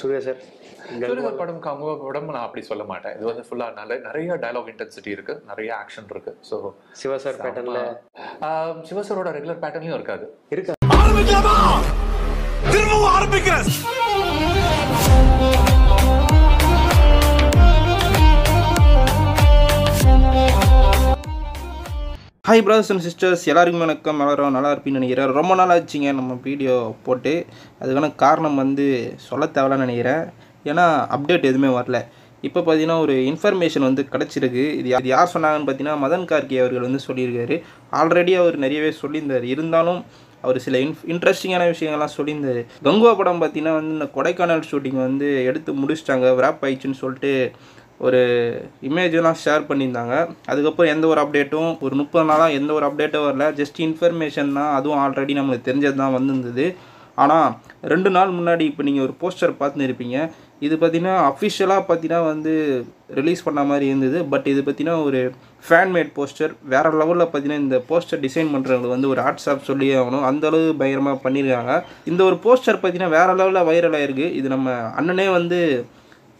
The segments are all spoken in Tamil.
சூர்யா சார் சூர்யா படம்க்கு அவங்க படம் நான் அப்படி சொல்ல மாட்டேன் இது வந்து ஃபுல்லா நல்ல நிறைய டைலாக் இன்டென்சிட்டி இருக்கு நிறைய ஆக்ஷன் இருக்கு ஸோ சிவசார் பேட்டர்ல சிவசாரோட ரெகுலர் பேட்டர்லையும் இருக்காது இருக்கு ஆரம்பிக்கலாமா திரும்பவும் ஆரம்பிக்கிறேன் ஹாய் பிரதர்ஸ் அண்ட் சிஸ்டர்ஸ் எல்லாருக்கும் வணக்கம் எல்லாரும் நல்லா இருப்பீங்கன்னு நினைக்கிறேன் ரொம்ப நாள் ஆச்சுங்க நம்ம வீடியோ போட்டு அதுக்கான காரணம் வந்து சொல்ல தேவையில்லன்னு நினைக்கிறேன் ஏன்னா அப்டேட் எதுவுமே வரல இப்போ பார்த்தீங்கன்னா ஒரு இன்ஃபர்மேஷன் வந்து கிடச்சிருக்கு இது யார் யார் சொன்னாங்கன்னு பார்த்தீங்கன்னா மதன் கார்கே அவர்கள் வந்து சொல்லியிருக்காரு ஆல்ரெடி அவர் நிறையவே சொல்லியிருந்தார் இருந்தாலும் அவர் சில இன் இன்ட்ரெஸ்டிங்கான விஷயங்கள்லாம் சொல்லியிருந்தார் கங்குவா படம் பார்த்தீங்கன்னா வந்து இந்த கொடைக்கானல் ஷூட்டிங் வந்து எடுத்து முடிச்சிட்டாங்க விராப் ஆயிடுச்சுன்னு சொல்லிட்டு ஒரு இமேஜெல்லாம் ஷேர் பண்ணியிருந்தாங்க அதுக்கப்புறம் எந்த ஒரு அப்டேட்டும் ஒரு முப்பது நாளாக எந்த ஒரு அப்டேட்டும் வரல ஜஸ்ட் இன்ஃபர்மேஷன் தான் அதுவும் ஆல்ரெடி நம்மளுக்கு தெரிஞ்சது தான் வந்துருந்தது ஆனால் ரெண்டு நாள் முன்னாடி இப்போ நீங்கள் ஒரு போஸ்டர் பார்த்துருப்பீங்க இது பார்த்தீங்கன்னா அஃபிஷியலாக பார்த்தீங்கன்னா வந்து ரிலீஸ் பண்ண மாதிரி இருந்தது பட் இது பார்த்தீங்கன்னா ஒரு ஃபேன்மேட் போஸ்டர் வேறு லெவலில் பார்த்தீங்கன்னா இந்த போஸ்டர் டிசைன் பண்ணுறவங்களுக்கு வந்து ஒரு ஆட்ஸ்ஆப் சொல்லி ஆகணும் அந்தளவு பயங்கரமாக பண்ணியிருக்காங்க இந்த ஒரு போஸ்டர் பார்த்தீங்கன்னா வேறு லெவலில் வைரல் ஆகிருக்கு இது நம்ம அண்ணனே வந்து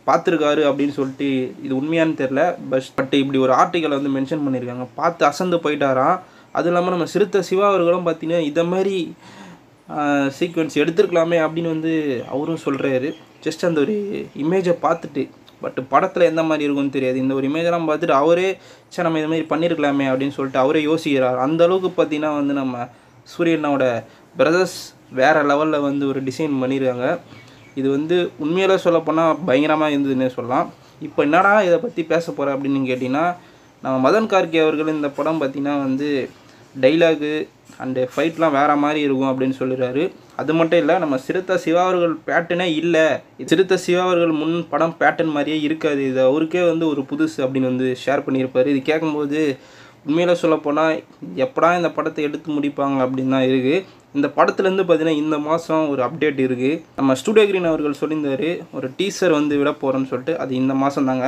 பார்த்துருக்காரு அப்படின்னு சொல்லிட்டு இது உண்மையான்னு தெரில பஸ் பட் இப்படி ஒரு ஆர்டிக்கலை வந்து மென்ஷன் பண்ணியிருக்காங்க பார்த்து அசந்து போயிட்டாராம் அதுவும் இல்லாமல் நம்ம சிறுத்த சிவா அவர்களும் பார்த்தீங்கன்னா இதை மாதிரி சீக்வன்ஸ் எடுத்துருக்கலாமே அப்படின்னு வந்து அவரும் சொல்கிறாரு ஜஸ்ட் அந்த ஒரு இமேஜை பார்த்துட்டு பட் படத்தில் எந்த மாதிரி இருக்கும்னு தெரியாது இந்த ஒரு இமேஜெல்லாம் பார்த்துட்டு அவரே சரி நம்ம இது மாதிரி பண்ணியிருக்கலாமே அப்படின்னு சொல்லிட்டு அவரே யோசிக்கிறார் அந்த அளவுக்கு பார்த்தீங்கன்னா வந்து நம்ம சூரியனோட பிரதர்ஸ் வேறு லெவலில் வந்து ஒரு டிசைன் பண்ணியிருக்காங்க இது வந்து உண்மையில் சொல்லப்போனால் பயங்கரமாக இருந்ததுன்னே சொல்லலாம் இப்போ என்னடா இதை பற்றி பேச போகிறேன் அப்படின்னு கேட்டிங்கன்னா நம்ம மதன் கார்கே அவர்கள் இந்த படம் பார்த்திங்கன்னா வந்து டைலாகு அண்டு ஃபைட்லாம் வேறு மாதிரி இருக்கும் அப்படின்னு சொல்லிடுறாரு அது மட்டும் இல்லை நம்ம சிறுத்தை சிவா அவர்கள் பேட்டனே இல்லை சிறுத்தை சிவா அவர்கள் முன் படம் பேட்டன் மாதிரியே இருக்காது இது அவருக்கே வந்து ஒரு புதுசு அப்படின்னு வந்து ஷேர் பண்ணியிருப்பார் இது கேட்கும்போது உண்மையில் சொல்லப்போனால் எப்படா இந்த படத்தை எடுத்து முடிப்பாங்க அப்படின்னு தான் இருக்குது இந்த படத்துலேருந்து பார்த்தீங்கன்னா இந்த மாதம் ஒரு அப்டேட் இருக்குது நம்ம ஸ்டூடியோ கிரீன் அவர்கள் சொல்லியிருந்தார் ஒரு டீசர் வந்து விட போகிறோன்னு சொல்லிட்டு அது இந்த மாதம் தாங்க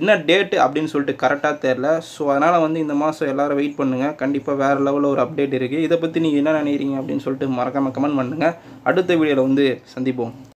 என்ன டேட்டு அப்படின்னு சொல்லிட்டு கரெக்டாக தெரில ஸோ அதனால் வந்து இந்த மாதம் எல்லோரும் வெயிட் பண்ணுங்கள் கண்டிப்பாக வேறு லெவலில் ஒரு அப்டேட் இருக்குது இதை பற்றி நீங்கள் என்ன நினைக்கிறீங்க அப்படின்னு சொல்லிட்டு மறக்காமல் கமெண்ட் பண்ணுங்கள் அடுத்த வீடியோவில் வந்து சந்திப்போம்